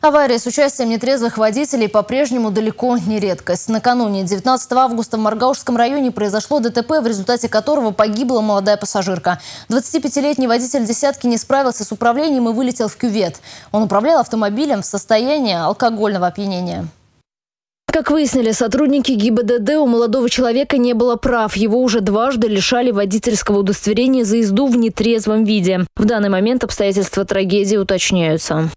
Авария с участием нетрезвых водителей по-прежнему далеко не редкость. Накануне 19 августа в Маргаушском районе произошло ДТП, в результате которого погибла молодая пассажирка. 25-летний водитель «десятки» не справился с управлением и вылетел в кювет. Он управлял автомобилем в состоянии алкогольного опьянения. Как выяснили сотрудники ГИБДД, у молодого человека не было прав. Его уже дважды лишали водительского удостоверения за езду в нетрезвом виде. В данный момент обстоятельства трагедии уточняются.